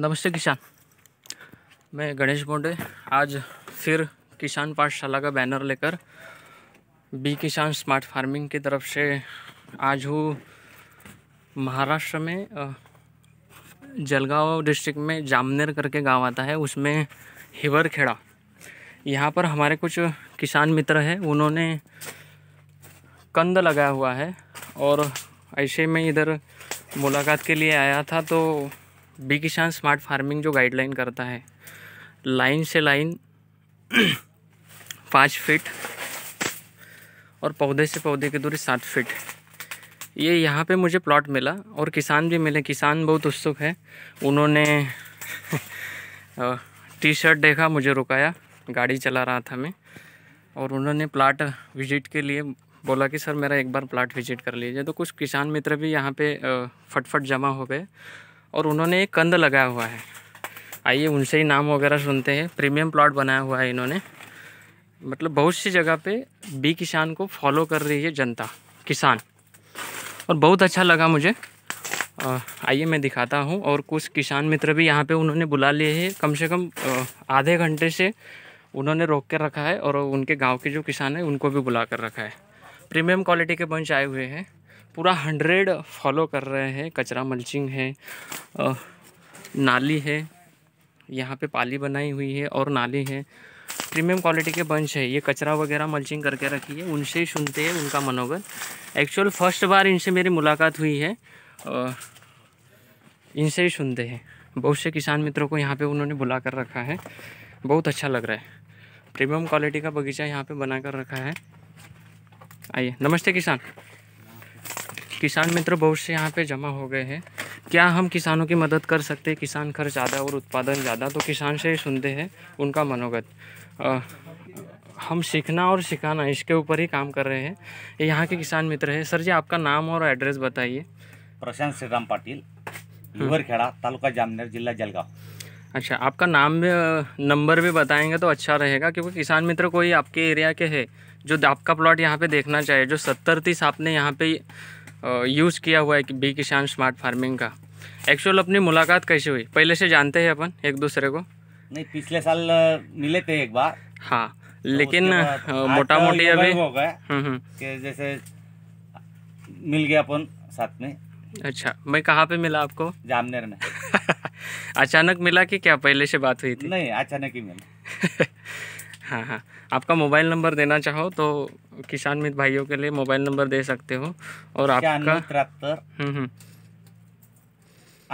नमस्ते किसान मैं गणेश बोंडे आज फिर किसान पाठशाला का बैनर लेकर बी किसान स्मार्ट फार्मिंग की तरफ से आज हूँ महाराष्ट्र में जलगांव डिस्ट्रिक्ट में जामनेर करके गांव आता है उसमें हिवरखेड़ा यहाँ पर हमारे कुछ किसान मित्र हैं उन्होंने कंद लगाया हुआ है और ऐसे में इधर मुलाकात के लिए आया था तो बी किसान स्मार्ट फार्मिंग जो गाइडलाइन करता है लाइन से लाइन पाँच फिट और पौधे से पौधे की दूरी सात फिट ये यहाँ पे मुझे प्लॉट मिला और किसान भी मिले किसान बहुत उत्सुक है उन्होंने टी शर्ट देखा मुझे रुकाया गाड़ी चला रहा था मैं और उन्होंने प्लाट विजिट के लिए बोला कि सर मेरा एक बार प्लाट विजिट कर लीजिए तो कुछ किसान मित्र भी यहाँ पे फटफट जमा हो गए और उन्होंने एक कंद लगाया हुआ है आइए उनसे ही नाम वगैरह सुनते हैं प्रीमियम प्लॉट बनाया हुआ है इन्होंने मतलब बहुत सी जगह पे बी किसान को फॉलो कर रही है जनता किसान और बहुत अच्छा लगा मुझे आइए मैं दिखाता हूँ और कुछ किसान मित्र भी यहाँ पे उन्होंने बुला लिए हैं कम से कम आधे घंटे से उन्होंने रोक कर रखा है और उनके गांव के जो किसान हैं उनको भी बुला कर रखा है प्रीमियम क्वालिटी के बंच आए हुए हैं पूरा हंड्रेड फॉलो कर रहे हैं कचरा मल्चिंग है नाली है यहाँ पे पाली बनाई हुई है और नाली है प्रीमियम क्वालिटी के बंच है ये कचरा वगैरह मल्चिंग करके रखी है उनसे ही सुनते हैं उनका मनोबल एक्चुअल फर्स्ट बार इनसे मेरी मुलाकात हुई है इनसे ही सुनते हैं बहुत से किसान मित्रों को यहाँ पे उन्होंने बुला कर रखा है बहुत अच्छा लग रहा है प्रीमियम क्वालिटी का बगीचा यहाँ पे बना कर रखा है आइए नमस्ते किसान किसान मित्र बहुत से यहाँ पे जमा हो गए हैं क्या हम किसानों की मदद कर सकते हैं किसान खर्च ज़्यादा और उत्पादन ज़्यादा तो किसान से ही सुनते हैं उनका मनोगत आ, हम सीखना और सिखाना इसके ऊपर ही काम कर रहे हैं यहाँ के किसान मित्र हैं सर जी आपका नाम और एड्रेस बताइए प्रशांत श्रीराम पाटिल हाँ। खेड़ा तालुका जामनेर जिला जलगाँव अच्छा आपका नाम भी नंबर भी बताएंगे तो अच्छा रहेगा क्योंकि किसान मित्र कोई आपके एरिया के है जो आपका प्लॉट यहाँ पे देखना चाहिए जो सत्तर तीस आपने यहाँ पे यूज़ किया हुआ है बी किसान स्मार्ट फार्मिंग का एक्चुअल अपनी मुलाकात कैसे हुई पहले से जानते हैं अपन एक दूसरे को नहीं पिछले साल मिले थे एक बार हाँ तो लेकिन मोटा मोटी अभी हो गया हम्म, हम्म। कि जैसे मिल गया अपन साथ में अच्छा मैं कहाँ पे मिला आपको जामनेर में अचानक मिला कि क्या पहले से बात हुई थी नहीं अचानक ही मिला हाँ हाँ आपका मोबाइल नंबर देना चाहो तो किसान मित्र भाइयों के लिए मोबाइल नंबर दे सकते हो और आपका तिहत्तर हम्म, हम्म।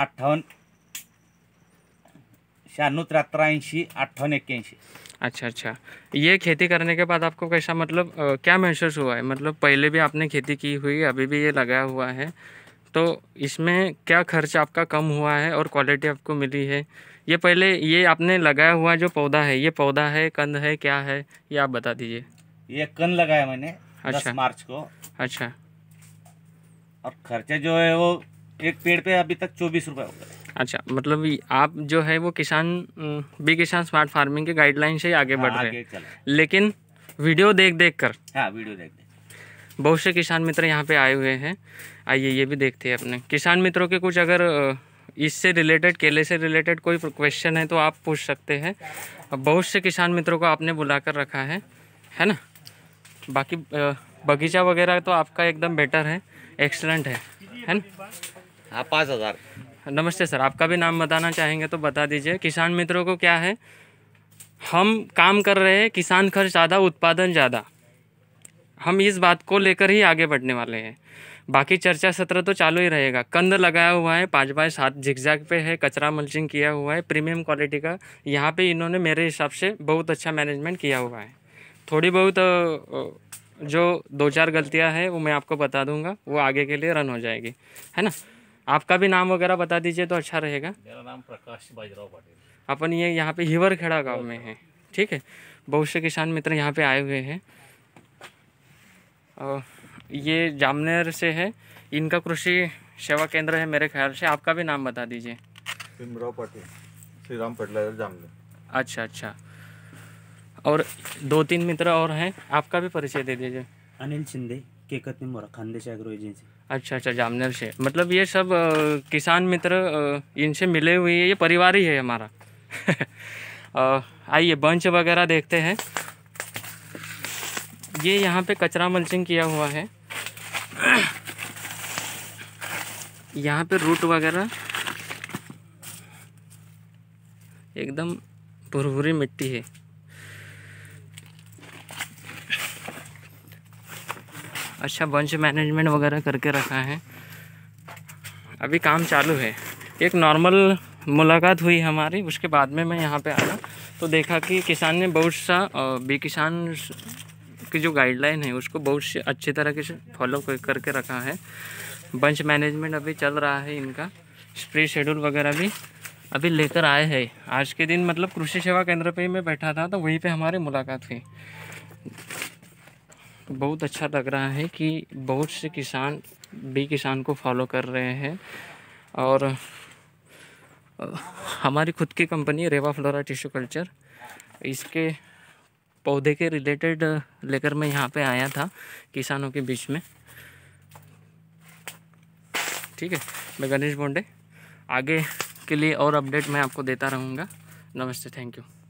अट्ठावन शहानू तिहत्तर ऐंशी अट्ठावन एक अच्छा अच्छा ये खेती करने के बाद आपको कैसा मतलब आ, क्या महसूस हुआ है मतलब पहले भी आपने खेती की हुई अभी भी ये लगाया हुआ है तो इसमें क्या खर्च आपका कम हुआ है और क्वालिटी आपको मिली है ये पहले ये आपने लगाया हुआ जो पौधा है ये पौधा है कंद है क्या है ये आप बता दीजिए ये कंद लगाया मैंने अच्छा मार्च को अच्छा और खर्चा जो है वो एक पेड़ पे अभी तक चौबीस रुपए हो गए अच्छा मतलब आप जो है वो किसान बी किसान स्मार्ट फार्मिंग के गाइडलाइन से ही आगे बढ़ रहे हैं लेकिन वीडियो देख देख कर हाँ वीडियो देख बहुत से किसान मित्र यहाँ पे आए हुए हैं आइए ये भी देखते हैं अपने किसान मित्रों के कुछ अगर इससे रिलेटेड केले से रिलेटेड कोई क्वेश्चन है तो आप पूछ सकते हैं बहुत से किसान मित्रों को आपने बुला कर रखा है है ना बाकी बगीचा वगैरह तो आपका एकदम बेटर है एक्सलेंट है है ना हाँ पाँच हज़ार नमस्ते सर आपका भी नाम बताना चाहेंगे तो बता दीजिए किसान मित्रों को क्या है हम काम कर रहे हैं किसान खर्च ज़्यादा उत्पादन ज़्यादा हम इस बात को लेकर ही आगे बढ़ने वाले हैं बाकी चर्चा सत्र तो चालू ही रहेगा कंद लगाया हुआ है पाँच बाय सात झिकझाक पे है कचरा मल्चिंग किया हुआ है प्रीमियम क्वालिटी का यहाँ पे इन्होंने मेरे हिसाब से बहुत अच्छा मैनेजमेंट किया हुआ है थोड़ी बहुत जो दो चार गलतियाँ हैं वो मैं आपको बता दूंगा वो आगे के लिए रन हो जाएगी है ना आपका भी नाम वगैरह बता दीजिए तो अच्छा रहेगा मेरा नाम प्रकाश बाजराव पाटिल अपन ये यहाँ पे हिवर खेड़ा गाँव में है ठीक है बहुत से किसान मित्र यहाँ पे आए हुए हैं और ये जामनेर से है इनका कृषि सेवा केंद्र है मेरे ख्याल से आपका भी नाम बता दीजिए श्री राम फर्टिलाइजर जामनेर अच्छा अच्छा और दो तीन मित्र और हैं आपका भी परिचय दे दीजिए अनिल शिंदे केकत खानदेश एग्रो एजेंसी अच्छा अच्छा जामनेर से मतलब ये सब किसान मित्र इनसे मिले हुए ये परिवार ही है हमारा आइए बंच वगैरह देखते हैं ये यहाँ पे कचरा मल्चिंग किया हुआ है यहाँ पे रूट वगैरह एकदम भुरभुरी मिट्टी है अच्छा बंच मैनेजमेंट वगैरह करके रखा है अभी काम चालू है एक नॉर्मल मुलाकात हुई हमारी उसके बाद में मैं यहाँ पे आया तो देखा कि किसान ने बहुत सा बी किसान उसकी जो गाइडलाइन है उसको बहुत से अच्छी तरह से फॉलो करके रखा है बंच मैनेजमेंट अभी चल रहा है इनका स्प्रे शेड्यूल वगैरह भी अभी लेकर आए हैं आज के दिन मतलब कृषि सेवा केंद्र पर ही मैं बैठा था तो वहीं पर हमारी मुलाकात हुई बहुत अच्छा लग रहा है कि बहुत से किसान भी किसान को फॉलो कर रहे हैं और हमारी खुद की company Rewa Flora tissue culture इसके पौधे के रिलेटेड लेकर मैं यहाँ पे आया था किसानों के बीच में ठीक है मैं गणेश बोंडे आगे के लिए और अपडेट मैं आपको देता रहूँगा नमस्ते थैंक यू